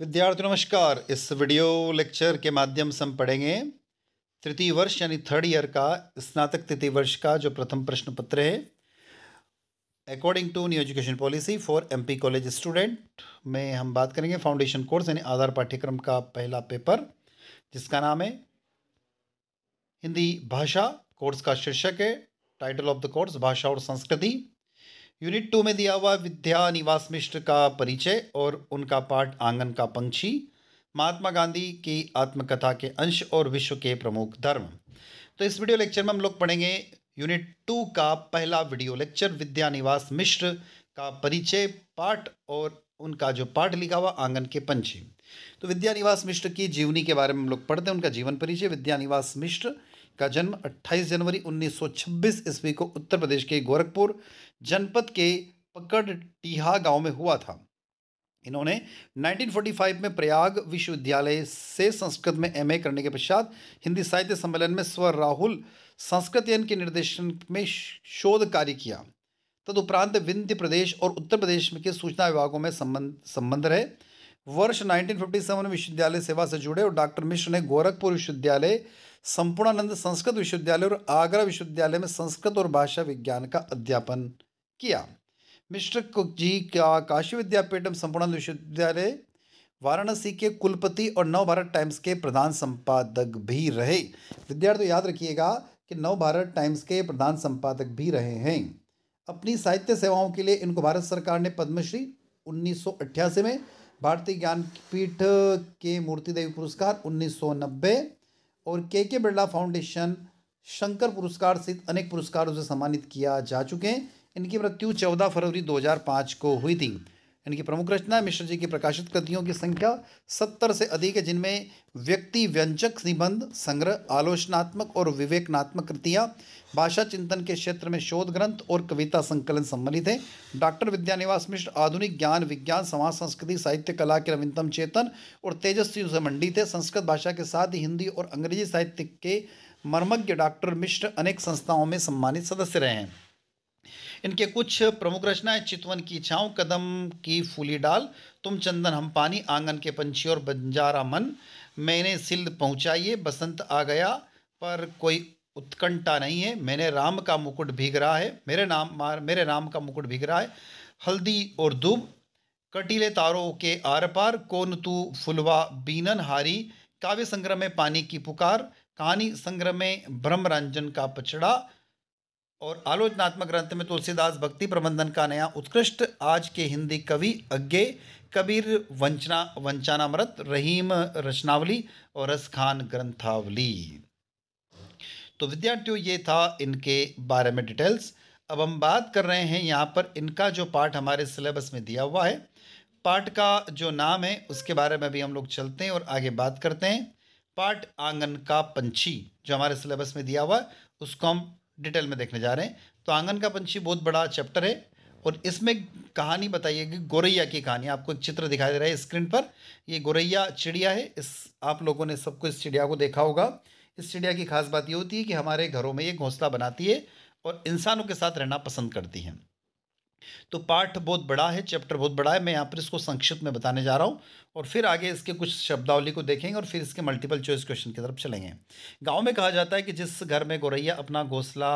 विद्यार्थियों नमस्कार इस वीडियो लेक्चर के माध्यम से हम पढ़ेंगे तृतीय वर्ष यानी थर्ड ईयर का स्नातक तृतीय वर्ष का जो प्रथम प्रश्न पत्र है according to new education policy for MP college student में हम बात करेंगे फाउंडेशन कोर्स यानी आधार पाठ्यक्रम का पहला पेपर जिसका नाम है हिंदी भाषा कोर्स का शीर्षक है टाइटल ऑफ द कोर्स भाषा और संस्कृति यूनिट टू में दिया हुआ विद्या निवास मिश्र का परिचय और उनका पाठ आंगन का पंक्षी महात्मा गांधी की आत्मकथा के अंश और विश्व के प्रमुख धर्म तो इस वीडियो लेक्चर में हम लोग पढ़ेंगे यूनिट टू का पहला वीडियो लेक्चर विद्या निवास मिश्र का परिचय पाठ और उनका जो पाठ लिखा हुआ आंगन के पंछी तो विद्या निवास मिश्र की जीवनी के बारे में हम लोग पढ़ते हैं उनका जीवन परिचय विद्या निवास मिश्र का जन्म 28 जनवरी 1926 ईस्वी को उत्तर प्रदेश के गोरखपुर जनपद के टीहा गांव में हुआ था इन्होंने 1945 में प्रयाग विश्वविद्यालय से संस्कृत में एमए करने के पश्चात हिंदी साहित्य सम्मेलन में स्व राहुल संस्कृतयन के निर्देशन में शोध कार्य किया तदुपरांत विंध्य प्रदेश और उत्तर प्रदेश के सूचना विभागों में संबंध संबंध रहे वर्ष 1957 में विश्वविद्यालय सेवा से जुड़े और डॉक्टर मिश्र ने गोरखपुर विश्वविद्यालय संपूर्णानंद संस्कृत विश्वविद्यालय और आगरा विश्वविद्यालय में संस्कृत और भाषा विज्ञान का अध्यापन किया मिस्टर कुक जी का काशी विद्यापीठम संपूर्णानंद विश्वविद्यालय वाराणसी के कुलपति और नव भारत टाइम्स के प्रधान संपादक भी रहे विद्यार्थी याद रखिएगा कि नव भारत टाइम्स के प्रधान संपादक भी रहे हैं अपनी साहित्य सेवाओं के लिए इनको भारत सरकार ने पद्मश्री उन्नीस में भारतीय ज्ञानपीठ के मूर्ति देवी पुरस्कार उन्नीस और के के बिरला फाउंडेशन शंकर पुरस्कार सहित अनेक पुरस्कारों से सम्मानित किया जा चुके हैं इनकी मृत्यु 14 फरवरी 2005 को हुई थी यानी कि प्रमुख रचना मिश्र जी की प्रकाशित कृतियों की संख्या सत्तर से अधिक है जिनमें व्यक्ति व्यंजक निबंध संग्रह आलोचनात्मक और विवेकनात्मक कृतियाँ भाषा चिंतन के क्षेत्र में शोध ग्रंथ और कविता संकलन सम्मिलित हैं डॉक्टर विद्यानिवास मिश्र आधुनिक ज्ञान विज्ञान समाज संस्कृति साहित्य कला के नवीनतम चेतन और तेजस्वी से मंडित है संस्कृत भाषा के साथ ही हिंदी और अंग्रेजी साहित्य के मर्मज्ञ डॉक्टर मिश्र अनेक संस्थाओं में सम्मानित सदस्य रहे हैं इनके कुछ प्रमुख रचनाएं चितवन की छाव कदम की फूली डाल तुम चंदन हम पानी आंगन के पंछी और बंजारा मन मैंने सिल्द पहुँचाइए बसंत आ गया पर कोई उत्कंठा नहीं है मैंने राम का मुकुट भीग रहा है मेरे नाम मेरे राम का मुकुट भीग रहा है हल्दी और धूब कटीले तारों के आर पार कोन तू फुलवा बीनन हारी काव्य संग्रह में पानी की पुकार कहानी संग्रह में ब्रह्मरंजन का पचड़ा और आलोचनात्मक ग्रंथ में तुलसीदास भक्ति प्रबंधन का नया उत्कृष्ट आज के हिंदी कवि अज्ञे कबीर वंचना वंचानामृत रहीम रचनावली और रस खान ग्रंथावली तो विद्यार्थियों ये था इनके बारे में डिटेल्स अब हम बात कर रहे हैं यहाँ पर इनका जो पाठ हमारे सिलेबस में दिया हुआ है पाठ का जो नाम है उसके बारे में भी हम लोग चलते हैं और आगे बात करते हैं पाठ आंगन का पंछी जो हमारे सिलेबस में दिया हुआ है उसको हम डिटेल में देखने जा रहे हैं तो आंगन का पंछी बहुत बड़ा चैप्टर है और इसमें कहानी बताइए कि गोरैया की कहानी आपको एक चित्र दिखाई दे रहा है स्क्रीन पर ये गोरैया चिड़िया है इस आप लोगों ने सबको इस चिड़िया को देखा होगा इस चिड़िया की खास बात ये होती है कि हमारे घरों में ये घोंसला बनाती है और इंसानों के साथ रहना पसंद करती है तो पाठ बहुत बड़ा है चैप्टर बहुत बड़ा है मैं यहाँ पर इसको संक्षिप्त में बताने जा रहा हूँ और फिर आगे इसके कुछ शब्दावली को देखेंगे और फिर इसके मल्टीपल चॉइस क्वेश्चन की तरफ चलेंगे गाँव में कहा जाता है कि जिस घर में गौरैया अपना घोंसला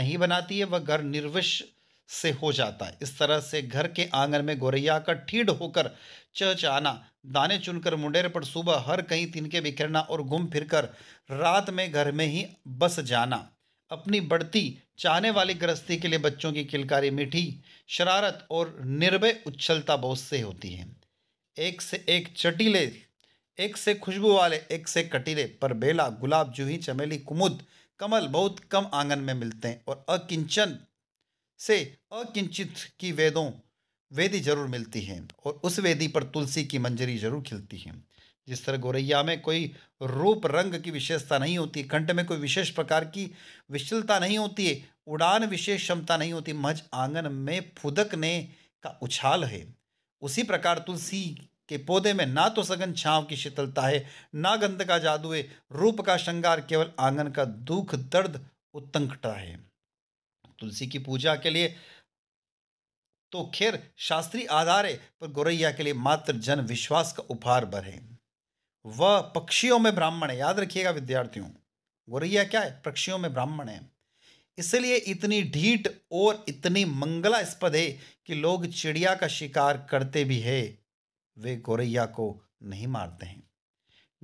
नहीं बनाती है वह घर निर्विश से हो जाता है इस तरह से घर के आंगन में गौरैया का ठीड होकर चाना दाने चुनकर मुंडेर पर सुबह हर कहीं तिनके बिखरना और घूम फिरकर रात में घर में ही बस जाना अपनी बढ़ती चाहने वाली गृहस्थी के लिए बच्चों की किलकारी मीठी शरारत और निर्भय उच्छलता बहुत से होती है एक से एक चटीले एक से खुशबू वाले एक से कटीले पर बेला गुलाब जूही चमेली कुमुद कमल बहुत कम आंगन में मिलते हैं और अकिंचन से अकिंचित की वेदों वेदी जरूर मिलती हैं और उस वेदी पर तुलसी की मंजरी जरूर खिलती है जिस तरह गोरैया में कोई रूप रंग की विशेषता नहीं होती कंठ में कोई विशेष प्रकार की विशलता नहीं होती है उड़ान विशेष क्षमता नहीं होती मज आंगन में फुदकने का उछाल है उसी प्रकार तुलसी के पौधे में ना तो सघन छाव की शीतलता है ना गंध का जादू है रूप का श्रृंगार केवल आंगन का दुख दर्द उत्तंकटा है तुलसी की पूजा के लिए तो खैर शास्त्रीय आधार है पर गोरैया के लिए मात्र जन विश्वास का उपहार भर है वह पक्षियों में ब्राह्मण है याद रखिएगा विद्यार्थियों गोरैया क्या है पक्षियों में ब्राह्मण है इसलिए इतनी ढीठ और इतनी मंगलास्पद है कि लोग चिड़िया का शिकार करते भी है वे गोरैया को नहीं मारते हैं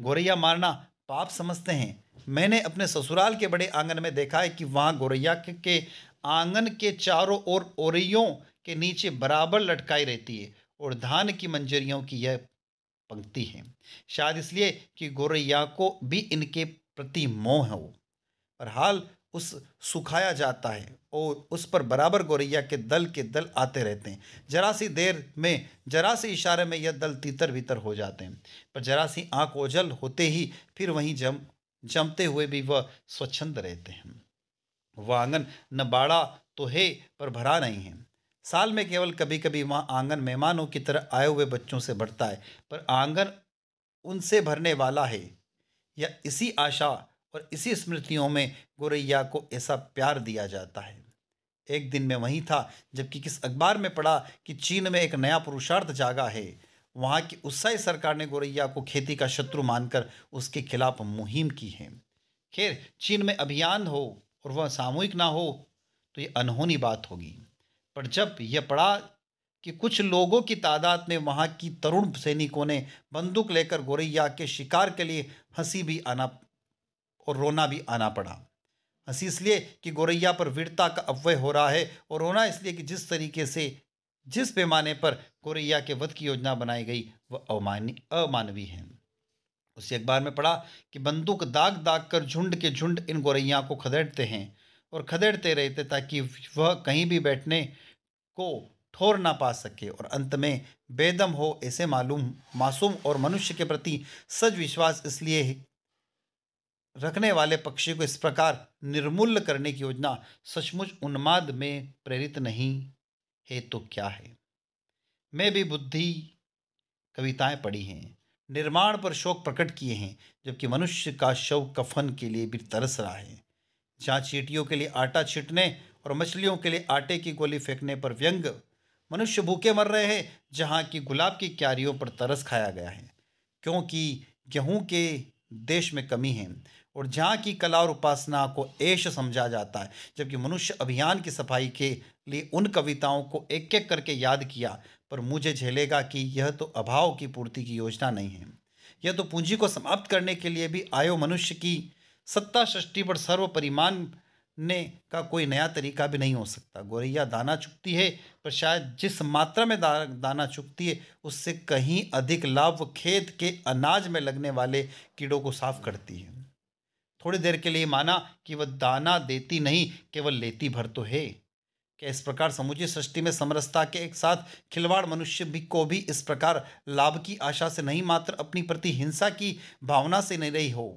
गोरैया मारना पाप समझते हैं मैंने अपने ससुराल के बड़े आंगन में देखा है कि वहाँ गोरैया के, आंगन के चारों ओर ओरियों के नीचे बराबर लटकाई रहती है और धान की मंजरियों की यह पंक्ति है शायद इसलिए कि गोरैया को भी इनके प्रति मोह हो पर हाल उस सुखाया जाता है और उस पर बराबर गोरैया के दल के दल आते रहते हैं जरा सी देर में जरा सी इशारे में यह दल तीतर भीतर हो जाते हैं पर जरा सी आँख ओझल होते ही फिर वहीं जम जमते हुए भी वह स्वच्छंद रहते हैं वह आंगन न बाड़ा तो है पर भरा नहीं है साल में केवल कभी कभी वहाँ आंगन मेहमानों की तरह आए हुए बच्चों से भरता है पर आंगन उनसे भरने वाला है या इसी आशा और इसी स्मृतियों में गोरैया को ऐसा प्यार दिया जाता है एक दिन में वहीं था जबकि किस अखबार में पढ़ा कि चीन में एक नया पुरुषार्थ जागा है वहाँ की उत्साही सरकार ने गोरैया को खेती का शत्रु मानकर उसके खिलाफ मुहिम की है खैर चीन में अभियान हो और वह सामूहिक ना हो तो ये अनहोनी बात होगी पर जब यह पड़ा कि कुछ लोगों की तादाद में वहाँ की तरुण सैनिकों ने बंदूक लेकर गोरैया के शिकार के लिए हंसी भी आना और रोना भी आना पड़ा हंसी इसलिए कि गोरैया पर वीरता का अव्यय हो रहा है और रोना इसलिए कि जिस तरीके से जिस पैमाने पर गोरैया के वध की योजना बनाई गई वह अवमानी अमानवीय है उसी अखबार में पढ़ा कि बंदूक दाग दाग कर झुंड के झुंड इन गोरैया को खदेड़ते हैं और खदेड़ते रहते ताकि वह कहीं भी बैठने को ठोर ना पा सके और अंत में बेदम हो ऐसे मालूम मासूम और मनुष्य के प्रति सच विश्वास इसलिए रखने वाले पक्षी को इस प्रकार निर्मूल करने की योजना सचमुच उन्माद में प्रेरित नहीं है तो क्या है मैं भी बुद्धि कविताएं पढ़ी हैं निर्माण पर शोक प्रकट किए हैं जबकि मनुष्य का शव कफन के लिए भी तरस रहा है जहाँ चीटियों के लिए आटा छिटने और मछलियों के लिए आटे की गोली फेंकने पर व्यंग मनुष्य भूखे मर रहे हैं जहाँ की गुलाब की क्यारियों पर तरस खाया गया है क्योंकि गेहूँ के देश में कमी है और जहाँ की कला और उपासना को ऐश समझा जाता है जबकि मनुष्य अभियान की सफाई के लिए उन कविताओं को एक एक करके याद किया पर मुझे झेलेगा कि यह तो अभाव की पूर्ति की योजना नहीं है यह तो पूंजी को समाप्त करने के लिए भी आयो मनुष्य की सत्ता सृष्टि पर सर्व परिमान ने का कोई नया तरीका भी नहीं हो सकता गोरैया दाना चुकती है पर शायद जिस मात्रा में दा, दाना चुकती है उससे कहीं अधिक लाभ खेत के अनाज में लगने वाले कीड़ों को साफ करती है थोड़ी देर के लिए माना कि वह दाना देती नहीं केवल लेती भर तो है क्या इस प्रकार समूची सृष्टि में समरसता के एक साथ खिलवाड़ मनुष्य भी को भी इस प्रकार लाभ की आशा से नहीं मात्र अपनी प्रति हिंसा की भावना से नहीं रही हो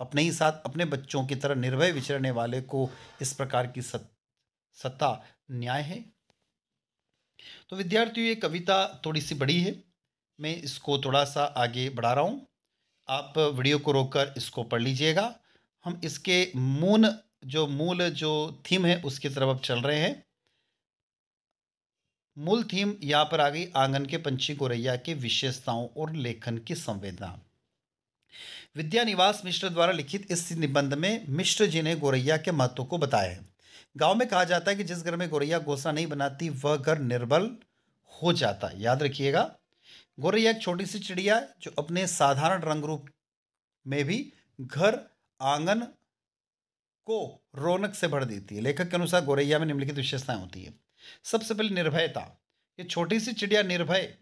अपने ही साथ अपने बच्चों की तरह निर्भय विचरने वाले को इस प्रकार की सत, सत्ता न्याय है तो विद्यार्थियों ये कविता थोड़ी सी बड़ी है मैं इसको थोड़ा सा आगे बढ़ा रहा हूँ आप वीडियो को रोककर इसको पढ़ लीजिएगा हम इसके मूल जो मूल जो थीम है उसकी तरफ अब चल रहे हैं मूल थीम यहाँ पर आ गई आंगन के पंछी गोरैया के विशेषताओं और लेखन की संवेदना विद्या निवास मिश्र द्वारा लिखित इस निबंध में मिश्र जी ने गोरैया के महत्व को बताया है गाँव में कहा जाता है कि जिस घर में गोरैया गोसा नहीं बनाती वह घर निर्बल हो जाता है याद रखिएगा गोरैया एक छोटी सी चिड़िया है जो अपने साधारण रंग रूप में भी घर आंगन को रौनक से भर देती है लेखक के अनुसार गोरैया में निम्नलिखित विशेषताएं होती है सबसे पहले निर्भयता ये छोटी सी चिड़िया निर्भय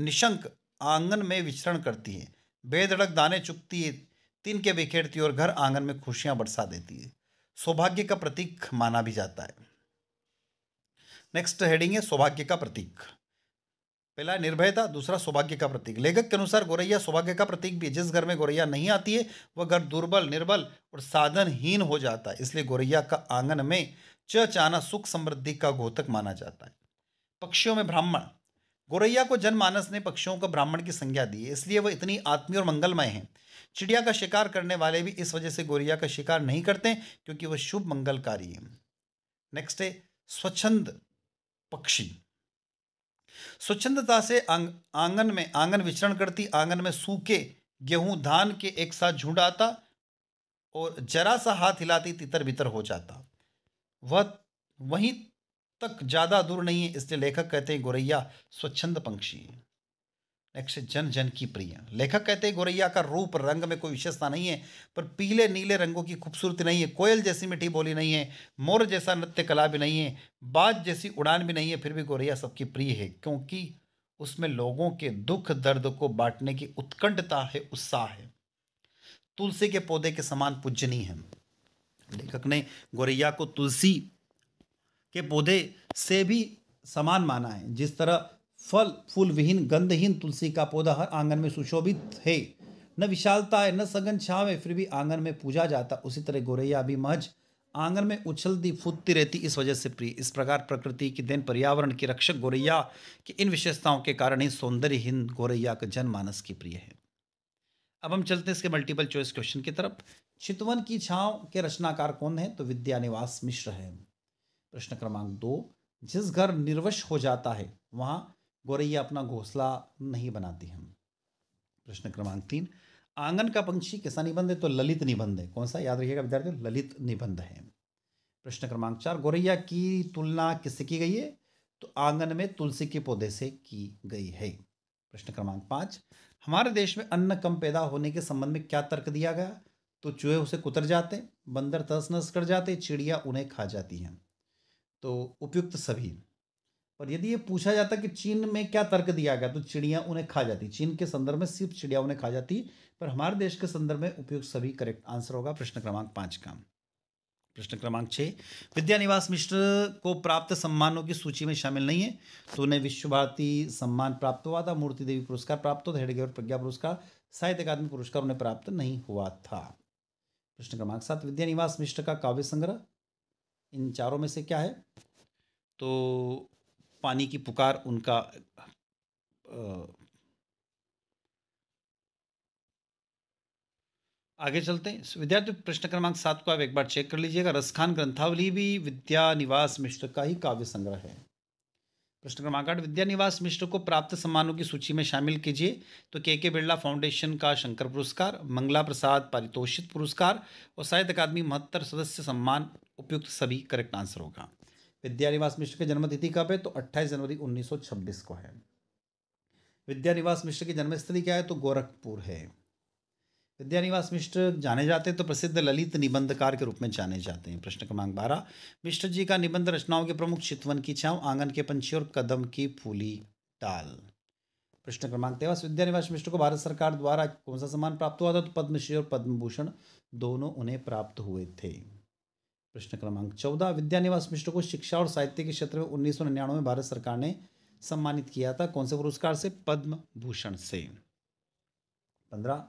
निशंक आंगन में विचरण करती है बेधड़क दाने चुकती है के बिखेरती और घर आंगन में खुशियां बरसा देती है सौभाग्य का प्रतीक माना भी जाता है नेक्स्ट हेडिंग है सौभाग्य का प्रतीक पहला निर्भयता दूसरा सौभाग्य का प्रतीक लेखक के अनुसार गोरैया सौभाग्य का प्रतीक भी जिस घर में गोरैया नहीं आती है वह घर दुर्बल निर्बल और साधनहीन हो जाता है इसलिए गोरैया का आंगन में चाना सुख समृद्धि का घोतक माना जाता है पक्षियों में ब्राह्मण गोरैया को जनमानस ने पक्षियों को ब्राह्मण की संज्ञा दी इसलिए वह इतनी आत्मीय और मंगलमय हैं चिड़िया का शिकार करने वाले भी इस वजह से गोरैया का शिकार नहीं करते क्योंकि वह शुभ मंगलकारी है नेक्स्ट है स्वच्छंद पक्षी स्वच्छंदता से आंग, आंगन में आंगन विचरण करती आंगन में सूखे गेहूं धान के एक साथ झुंड आता और जरा सा हाथ हिलाती तितर बितर हो जाता वह वहीं तक ज़्यादा दूर नहीं है इसलिए लेखक कहते हैं गोरैया स्वच्छंद पंक्षी है नेक्स्ट जन जन की प्रिय लेखक कहते हैं गोरैया का रूप रंग में कोई विशेषता नहीं है पर पीले नीले रंगों की खूबसूरती नहीं है कोयल जैसी मीठी बोली नहीं है मोर जैसा नृत्य कला भी नहीं है बाज जैसी उड़ान भी नहीं है फिर भी गोरैया सबकी प्रिय है क्योंकि उसमें लोगों के दुख दर्द को बांटने की उत्कंठता है उत्साह है तुलसी के पौधे के समान पूजनीय है लेखक ने गोरैया को तुलसी के पौधे से भी समान माना है जिस तरह फल फूल विहीन गंधहीन तुलसी का पौधा हर आंगन में सुशोभित है न विशालता है न सघन छाव है फिर भी आंगन में पूजा जाता उसी तरह गोरैया भी महज आंगन में उछलती फूटती रहती इस वजह से प्रिय इस प्रकार प्रकृति की देन पर्यावरण की रक्षक गोरैया की इन विशेषताओं के कारण ही सौंदर्यहीन गोरैया का जनमानस की प्रिय है अब हम चलते हैं इसके मल्टीपल चॉइस क्वेश्चन की तरफ चितवन की छाव के रचनाकार कौन है तो विद्यानिवास मिश्र है प्रश्न क्रमांक दो जिस घर निर्वश हो जाता है वहाँ गोरैया अपना घोंसला नहीं बनाती हैं प्रश्न क्रमांक तीन आंगन का पंक्षी कैसा निबंध है तो ललित निबंध है कौन सा याद रखिएगा विद्यार्थियों ललित निबंध है प्रश्न क्रमांक चार गौरैया की तुलना किससे की गई है तो आंगन में तुलसी के पौधे से की गई है प्रश्न क्रमांक पाँच हमारे देश में अन्न कम पैदा होने के संबंध में क्या तर्क दिया गया तो चूहे उसे कुतर जाते बंदर तस नस कर जाते चिड़िया उन्हें खा जाती हैं तो उपयुक्त सभी पर यदि ये पूछा जाता कि चीन में क्या तर्क दिया गया तो चिड़िया उन्हें खा जाती चीन के संदर्भ में सिर्फ चिड़िया उन्हें खा जाती पर हमारे देश के संदर्भ में उपयुक्त सभी करेक्ट आंसर होगा प्रश्न क्रमांक पाँच का प्रश्न क्रमांक छः विद्यानिवास मिश्र को प्राप्त सम्मानों की सूची में शामिल नहीं है तो उन्हें विश्व भारती सम्मान प्राप्त हुआ था मूर्ति देवी पुरस्कार प्राप्त हुआ हेडगेवर प्रज्ञा पुरस्कार साहित्य अकादमी पुरस्कार उन्हें प्राप्त नहीं हुआ था प्रश्न क्रमांक सात विद्यानिवास मिश्र का काव्य संग्रह इन चारों में से क्या है तो पानी की पुकार उनका आगे चलते हैं विद्यार्थी प्रश्न क्रमांक सात को आप एक बार चेक कर लीजिएगा रसखान ग्रंथावली भी विद्या निवास मिश्र का ही काव्य संग्रह है प्रश्न क्रमांक आठ विद्यानिवास मिश्र को प्राप्त सम्मानों की सूची में शामिल कीजिए तो के के बिरला फाउंडेशन का शंकर पुरस्कार मंगला प्रसाद पारितोषित पुरस्कार और साहित्य अकादमी महत्तर सदस्य सम्मान उपयुक्त सभी करेक्ट आंसर होगा विद्यानिवास मिश्र की जन्मतिथि कब है तो अट्ठाईस जनवरी 1926 को है विद्यानिवास मिश्र की जन्मस्थली क्या है तो गोरखपुर है विद्यानिवास मिश्र जाने जाते हैं तो प्रसिद्ध ललित निबंधकार के रूप में जाने जाते हैं प्रश्न क्रमांक बारह मिश्र जी का निबंध रचनाओं के प्रमुख चितवन की छाव आंगन के पंछी और कदम की फूली टाल प्रश्न क्रमांक तेवास विद्यानिवास मिश्र को भारत सरकार द्वारा कौन सा सम्मान प्राप्त हुआ था तो पद्मश्री और पद्म भूषण दोनों उन्हें प्राप्त हुए थे प्रश्न क्रमांक चौदह विद्यानिवास मिश्र को शिक्षा और साहित्य के क्षेत्र में उन्नीस सौ निन्यानवे में भारत सरकार ने सम्मानित किया था कौन से पुरस्कार से पद्म भूषण से पंद्रह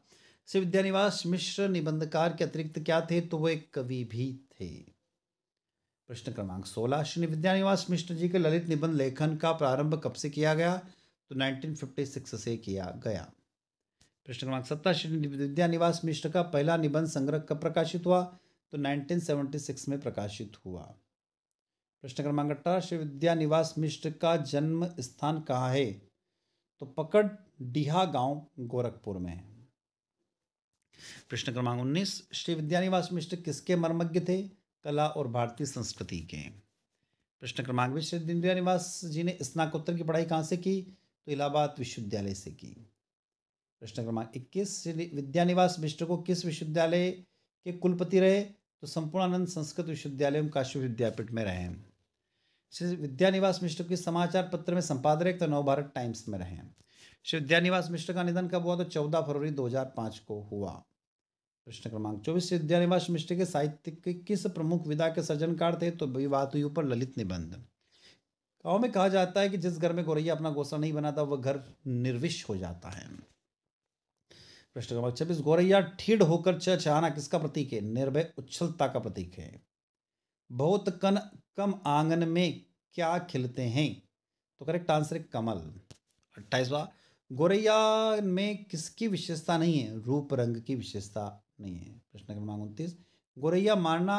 से विद्यानिवास मिश्र निबंधकार के अतिरिक्त क्या थे तो वो एक कवि भी थे प्रश्न क्रमांक सोलह श्री विद्यानिवास मिश्र जी के ललित निबंध लेखन का प्रारंभ कब से किया गया तो 1956 से किया गया प्रश्न क्रमांक सत्रह श्री विद्यानिवास मिश्र का पहला निबंध संग्रह कब प्रकाशित हुआ तो 1976 में प्रकाशित हुआ प्रश्न क्रमांक अठारह श्री विद्यानिवास मिश्र का जन्म स्थान कहाँ है तो पकड़ डीहा गांव गोरखपुर में है प्रश्न क्रमांक उन्नीस श्री विद्यानिवास मिश्र किसके मर्मज्ञ थे कला और भारतीय संस्कृति के प्रश्न क्रमांक बीस श्री विद्यानिवास जी ने स्नाकोत्तर की पढ़ाई कहाँ से की तो इलाहाबाद विश्वविद्यालय से की प्रश्न क्रमांक इक्कीस श्री विद्यानिवास मिश्र को किस विश्वविद्यालय के कुलपति रहे तो संपूर्णानंद संस्कृत विश्वविद्यालय एवं काशी विद्यापीठ में रहे श्री विद्यानिवास मिश्र के समाचार पत्र में संपादक तो नव भारत टाइम्स में रहे विद्यानिवास मिश्र का निधन कब हुआ तो 14 फरवरी 2005 को हुआ प्रश्न क्रमांक चौबीस विद्यानिवास मिश्र के साहित्य के किस प्रमुख विधा के सृजनकार थे तो विवाद हुई ऊपर ललित निबंध गाँव में कहा जाता है कि जिस घर में गोरैया अपना गोसा नहीं बनाता वह घर निर्विश हो जाता है प्रश्न क्रमांक छब्बीस गोरैया ठीड होकर चहचहाना किसका प्रतीक है निर्भय उच्छलता का प्रतीक है बहुत कन कम आंगन में क्या खिलते हैं तो करेक्ट आंसर है कमल अट्ठाईसवा गोरैया में किसकी विशेषता नहीं है रूप रंग की विशेषता नहीं है प्रश्न क्रमांक उनतीस गोरैया मारना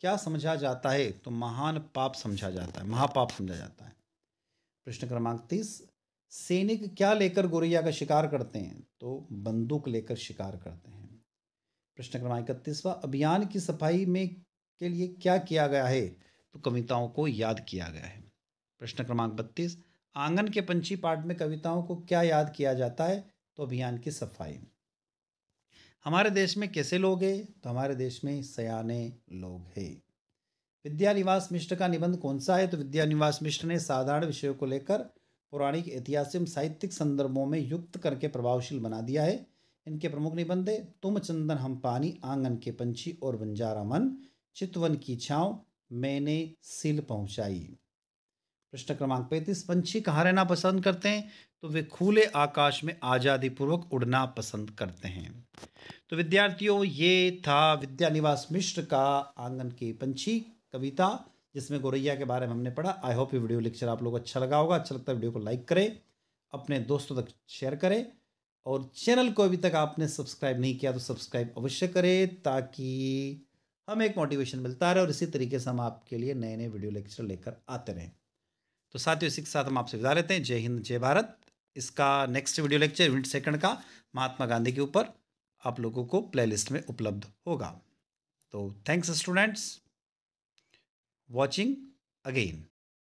क्या समझा जाता है तो महान पाप समझा जाता है महापाप समझा जाता है प्रश्न क्रमांक तीस सैनिक क्या लेकर गोरैया का शिकार करते हैं तो बंदूक लेकर शिकार करते हैं प्रश्न क्रमांक इकतीसवा अभियान की सफाई में के लिए क्या किया गया है तो कविताओं को याद किया गया है प्रश्न क्रमांक बत्तीस आंगन के पंछी पाठ में कविताओं को क्या याद किया जाता है तो अभियान की सफाई हमारे देश में कैसे लोग हैं तो हमारे देश में सयाने लोग हैं विद्यानिवास मिश्र का निबंध कौन सा है तो विद्यानिवास मिश्र ने साधारण विषयों को लेकर पौराणिक ऐतिहासिक साहित्यिक संदर्भों में युक्त करके प्रभावशील बना दिया है इनके प्रमुख निबंध है तुम चंदन हम पानी आंगन के पंछी और बंजारा मन चितवन की छाँव मैंने सिल पहुँचाई प्रश्न क्रमांक पैंतीस पंछी कहाँ रहना पसंद करते हैं तो वे खुले आकाश में आज़ादीपूर्वक उड़ना पसंद करते हैं तो विद्यार्थियों ये था विद्या निवास मिश्र का आंगन की पंछी कविता जिसमें गोरैया के बारे में हमने पढ़ा आई होप ये वीडियो लेक्चर आप लोग अच्छा लगा होगा अच्छा लगता है वीडियो को लाइक करें अपने दोस्तों तक शेयर करें और चैनल को अभी तक आपने सब्सक्राइब नहीं किया तो सब्सक्राइब अवश्य करें ताकि हमें एक मोटिवेशन मिलता रहे और इसी तरीके से हम आपके लिए नए नए वीडियो लेक्चर लेकर आते रहें तो साथियों इसी के साथ हम आपसे विदा लेते हैं जय हिंद जय भारत इसका next video lecture unit second का महात्मा गांधी के ऊपर आप लोगों को प्लेलिस्ट में उपलब्ध होगा तो थैंक्स स्टूडेंट्स वॉचिंग अगेन